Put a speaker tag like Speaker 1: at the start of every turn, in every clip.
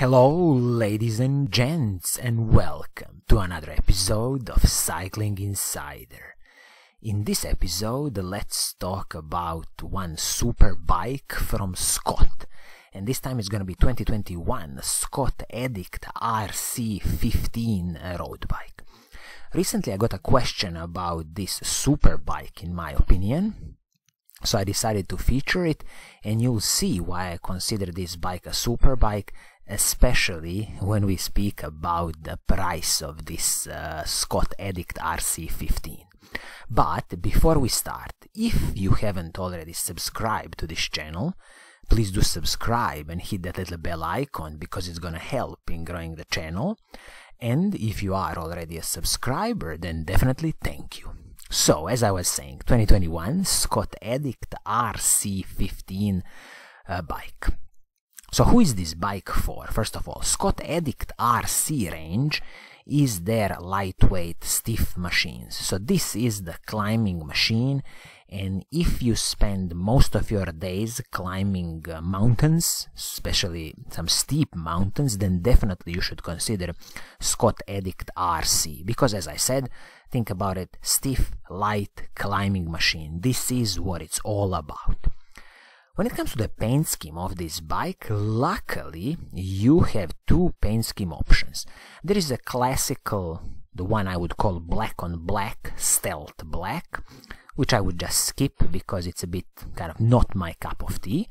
Speaker 1: Hello, ladies and gents, and welcome to another episode of Cycling Insider. In this episode, let's talk about one super bike from Scott. And this time it's gonna be 2021 Scott Edict RC15 road bike. Recently, I got a question about this super bike, in my opinion. So I decided to feature it, and you'll see why I consider this bike a super bike especially when we speak about the price of this uh, Scott Edict RC15. But before we start, if you haven't already subscribed to this channel, please do subscribe and hit that little bell icon because it's gonna help in growing the channel. And if you are already a subscriber, then definitely thank you. So, as I was saying, 2021 Scott Edict RC15 uh, bike. So who is this bike for? First of all, Scott Addict RC range is their lightweight stiff machines. So this is the climbing machine and if you spend most of your days climbing uh, mountains, especially some steep mountains, then definitely you should consider Scott Addict RC because as I said, think about it, stiff, light climbing machine. This is what it's all about. When it comes to the paint scheme of this bike, luckily you have two paint scheme options. There is a classical, the one I would call black on black, stealth black, which I would just skip because it's a bit kind of not my cup of tea.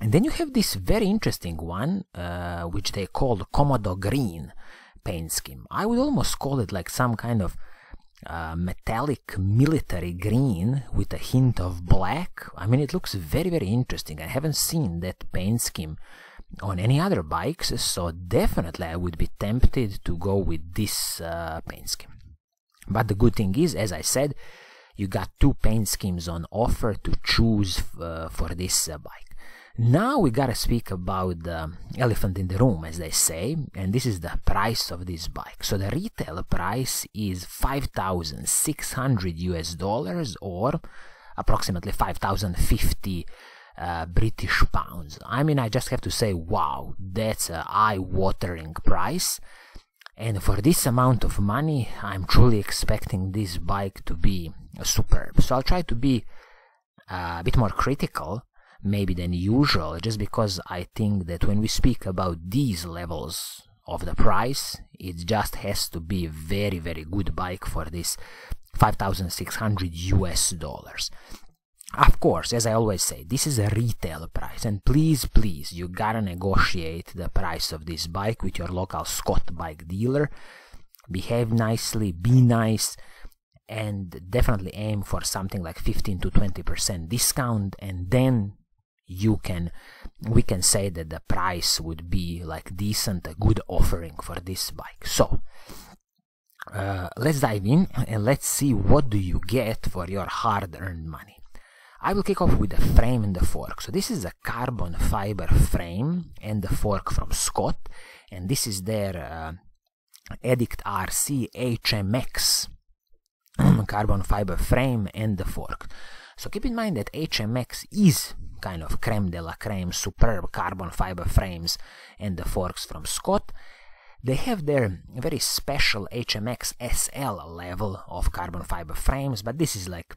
Speaker 1: And then you have this very interesting one, uh, which they call Commodore Green paint scheme. I would almost call it like some kind of uh, metallic military green with a hint of black. I mean, it looks very, very interesting. I haven't seen that paint scheme on any other bikes, so definitely I would be tempted to go with this uh, paint scheme. But the good thing is, as I said, you got two paint schemes on offer to choose uh, for this uh, bike. Now we gotta speak about the elephant in the room, as they say, and this is the price of this bike. So the retail price is 5,600 US dollars or approximately 5,050 uh, British pounds. I mean, I just have to say, wow, that's an eye-watering price. And for this amount of money, I'm truly expecting this bike to be superb. So I'll try to be uh, a bit more critical maybe than usual just because I think that when we speak about these levels of the price it just has to be a very very good bike for this 5600 US dollars of course as I always say this is a retail price and please please you gotta negotiate the price of this bike with your local Scott bike dealer behave nicely be nice and definitely aim for something like 15 to 20% discount and then you can we can say that the price would be like decent a good offering for this bike so uh, let's dive in and let's see what do you get for your hard-earned money I will kick off with the frame and the fork. So this is a carbon fiber frame and the fork from Scott, and this is their uh, Edict RC HMX carbon fiber frame and the fork. So keep in mind that HMX is kind of creme de la creme, superb carbon fiber frames and the forks from Scott. They have their very special HMX SL level of carbon fiber frames, but this is like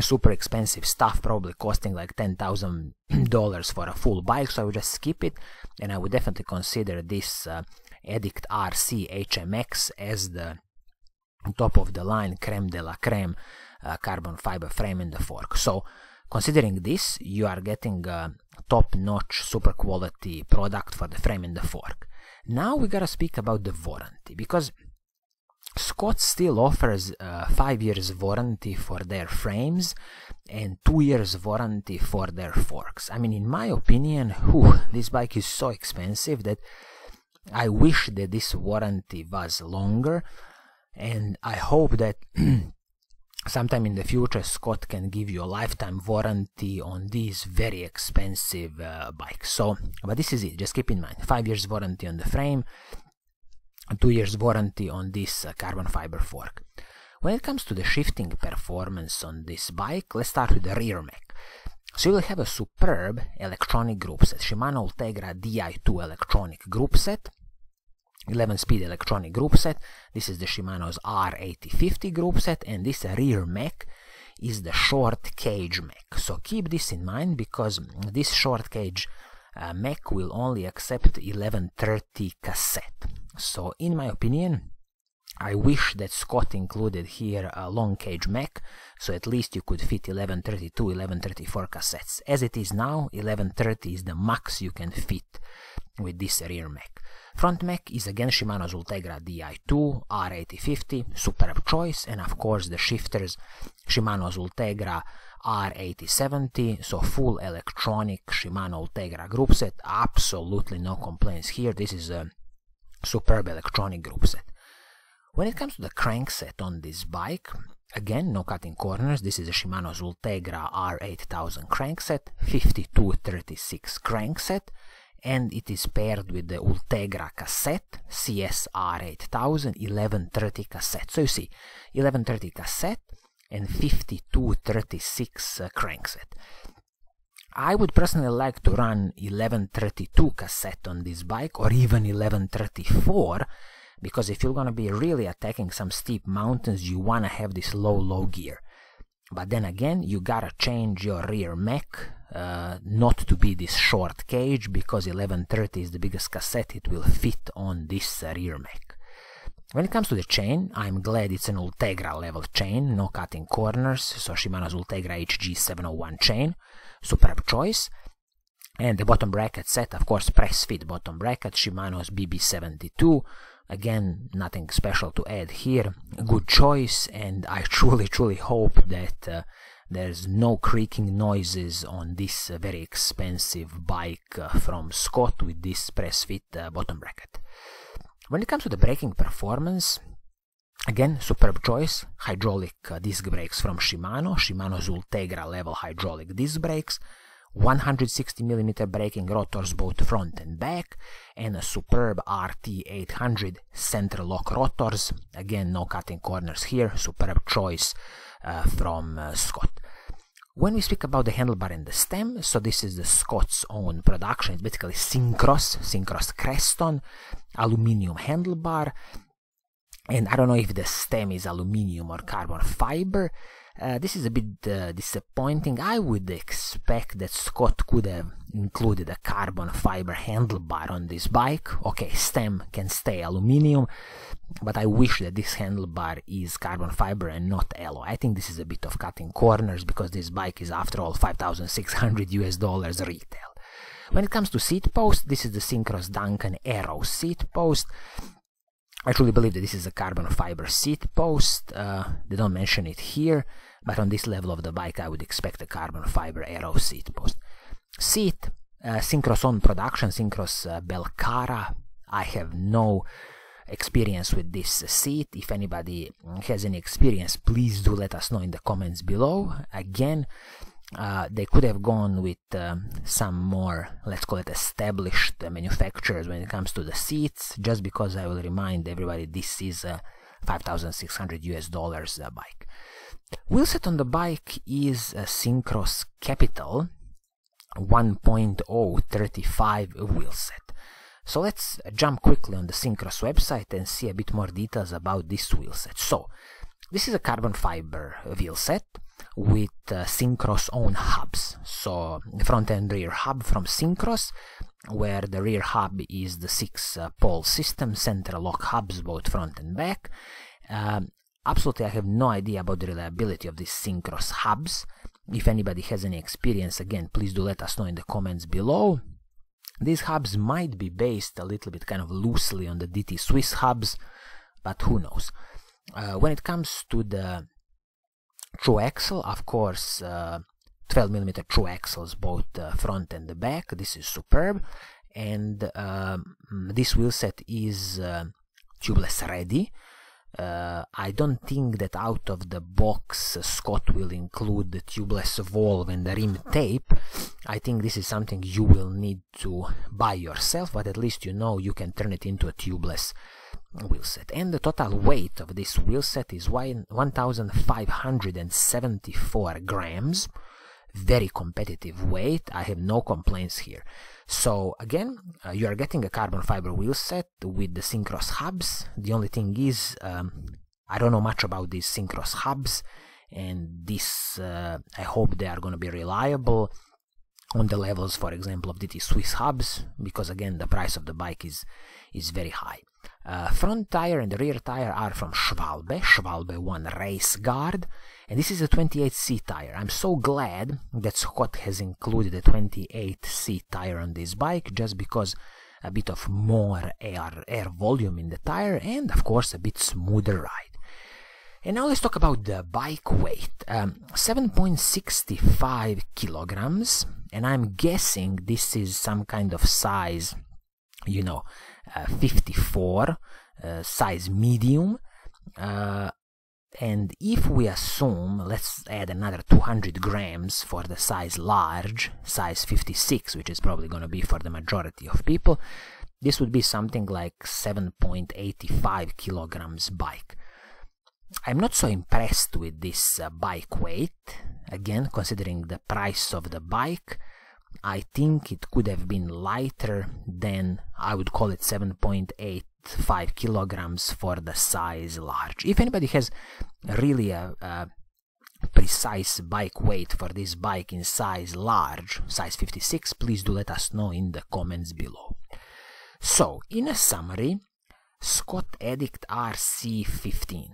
Speaker 1: super expensive stuff, probably costing like $10,000 for a full bike, so I would just skip it, and I would definitely consider this uh, Edict RC HMX as the top of the line creme de la creme uh, carbon fiber frame in the fork. So considering this, you are getting a top-notch, super quality product for the frame in the fork. Now we gotta speak about the warranty because Scott still offers uh, 5 years warranty for their frames and 2 years warranty for their forks. I mean, in my opinion, whew, this bike is so expensive that I wish that this warranty was longer and I hope that sometime in the future Scott can give you a lifetime warranty on these very expensive uh, bikes so but this is it just keep in mind five years warranty on the frame two years warranty on this uh, carbon fiber fork when it comes to the shifting performance on this bike let's start with the rear mech so you will have a superb electronic groupset Shimano Ultegra Di2 electronic groupset 11-speed electronic groupset. This is the Shimano's R8050 groupset, and this rear mech is the short cage mech. So keep this in mind because this short cage uh, mech will only accept 1130 cassette. So in my opinion, I wish that Scott included here a long cage Mac, so at least you could fit 1132, 1134 cassettes. As it is now, 1130 is the max you can fit with this rear Mac. Front mech is again Shimano Ultegra DI2, R8050, superb choice, and of course the shifters Shimano Ultegra R8070, so full electronic Shimano Ultegra groupset, absolutely no complaints here, this is a superb electronic groupset. When it comes to the crankset on this bike, Again, no cutting corners, this is a Shimano Zultegra R8000 crankset, 5236 crankset, and it is paired with the Ultegra cassette, CSR8000 1130 cassette. So you see, 1130 cassette and 5236 uh, crankset. I would personally like to run 1132 cassette on this bike or even 1134 because if you're gonna be really attacking some steep mountains you wanna have this low low gear. But then again you gotta change your rear mech uh, not to be this short cage because 1130 is the biggest cassette it will fit on this uh, rear mech. When it comes to the chain, I'm glad it's an Ultegra level chain, no cutting corners, so Shimano's Ultegra HG701 chain, superb choice. And the bottom bracket set, of course, press fit bottom bracket, Shimano's BB72, again nothing special to add here good choice and i truly truly hope that uh, there's no creaking noises on this uh, very expensive bike uh, from Scott with this press fit uh, bottom bracket. When it comes to the braking performance, Again, superb choice, hydraulic disc brakes from Shimano, Shimano's Ultegra level hydraulic disc brakes, 160mm braking rotors both front and back, and a superb RT800 center lock rotors, again no cutting corners here, superb choice uh, from uh, Scott. When we speak about the handlebar and the stem, so this is the Scott's own production. It's basically Syncross, Syncross Creston, aluminium handlebar, and I don't know if the stem is aluminium or carbon fiber. Uh, this is a bit uh, disappointing. I would expect that Scott could have included a carbon fiber handlebar on this bike. Okay, stem can stay aluminium, but I wish that this handlebar is carbon fiber and not alloy. I think this is a bit of cutting corners because this bike is after all 5600 US dollars retail. When it comes to seat post, this is the Synchros Duncan Aero seat post. I truly believe that this is a carbon fiber seat post. Uh, they don't mention it here. But on this level of the bike, I would expect a carbon fiber aero seat post. Seat, uh, on production, Synchros uh, Belcara. I have no experience with this seat. If anybody has any experience, please do let us know in the comments below. Again, uh, they could have gone with uh, some more, let's call it established manufacturers when it comes to the seats, just because I will remind everybody this is a 5600 US dollars uh, bike. Wheelset on the bike is a Syncros Capital 1.035 wheelset. So let's jump quickly on the Syncros website and see a bit more details about this wheelset. So, this is a carbon fiber wheelset with uh, Syncros own hubs. So, front and rear hub from Syncros, where the rear hub is the six uh, pole system, center lock hubs both front and back. Um, Absolutely, I have no idea about the reliability of these Syncros hubs. If anybody has any experience, again, please do let us know in the comments below. These hubs might be based a little bit kind of loosely on the DT Swiss hubs, but who knows. Uh, when it comes to the true axle, of course, uh, 12 millimeter true axles, both the uh, front and the back. This is superb. And uh, this wheel set is uh, tubeless ready. Uh, I don't think that out of the box uh, Scott will include the tubeless valve and the rim tape. I think this is something you will need to buy yourself, but at least you know you can turn it into a tubeless wheelset. And the total weight of this wheelset is 1,574 grams very competitive weight. I have no complaints here. So again, uh, you are getting a carbon fiber wheel set with the Syncros hubs. The only thing is, um, I don't know much about these Syncros hubs, and this uh, I hope they are going to be reliable on the levels, for example, of DT Swiss hubs, because again, the price of the bike is is very high. Uh, front tire and rear tire are from Schwalbe, Schwalbe 1 Race Guard, and this is a 28C tire. I'm so glad that Scott has included a 28C tire on this bike just because a bit of more air, air volume in the tire and of course a bit smoother ride. And now let's talk about the bike weight. Um, 7.65 kilograms, and I'm guessing this is some kind of size you know, uh, 54, uh, size medium. Uh, and if we assume, let's add another 200 grams for the size large, size 56, which is probably going to be for the majority of people, this would be something like 7.85 kilograms bike. I'm not so impressed with this uh, bike weight, again considering the price of the bike I think it could have been lighter than I would call it 7.85 kilograms for the size large. If anybody has really a, a precise bike weight for this bike in size large, size 56, please do let us know in the comments below. So, in a summary, Scott Edit RC15.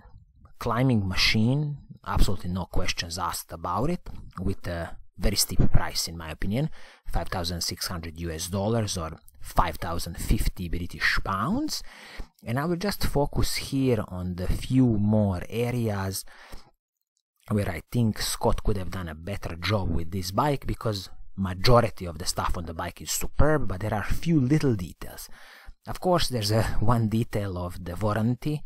Speaker 1: Climbing machine, absolutely no questions asked about it, with a very steep price in my opinion 5600 us dollars or 5050 british pounds and i will just focus here on the few more areas where i think scott could have done a better job with this bike because majority of the stuff on the bike is superb but there are few little details of course there's a one detail of the warranty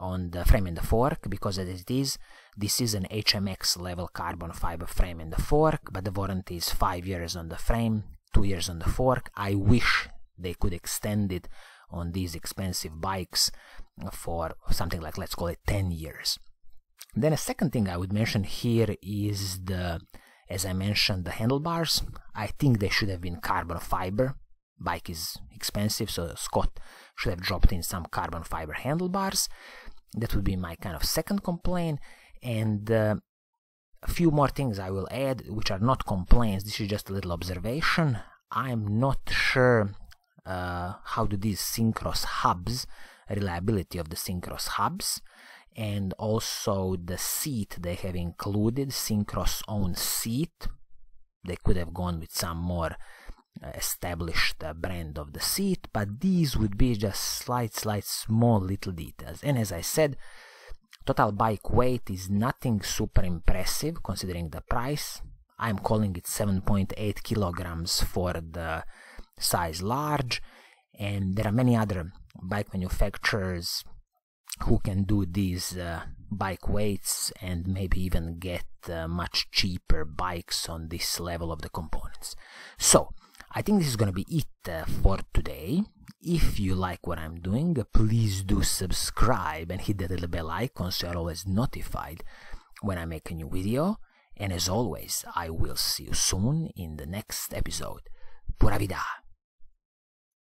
Speaker 1: on the frame and the fork because as it is this is an HMX level carbon fiber frame and the fork but the warranty is 5 years on the frame 2 years on the fork I wish they could extend it on these expensive bikes for something like let's call it 10 years then a second thing I would mention here is the as I mentioned the handlebars I think they should have been carbon fiber bike is expensive so Scott should have dropped in some carbon fiber handlebars that would be my kind of second complaint and uh, a few more things i will add which are not complaints this is just a little observation i'm not sure uh, how do these synchros hubs reliability of the synchros hubs and also the seat they have included synchros own seat they could have gone with some more established brand of the seat, but these would be just slight, slight, small little details. And as I said, total bike weight is nothing super impressive considering the price. I'm calling it 7.8 kilograms for the size large, and there are many other bike manufacturers who can do these uh, bike weights and maybe even get uh, much cheaper bikes on this level of the components. So, I think this is gonna be it uh, for today. If you like what I'm doing, please do subscribe and hit that little bell icon so you're always notified when I make a new video. And as always, I will see you soon in the next episode. Pura vida!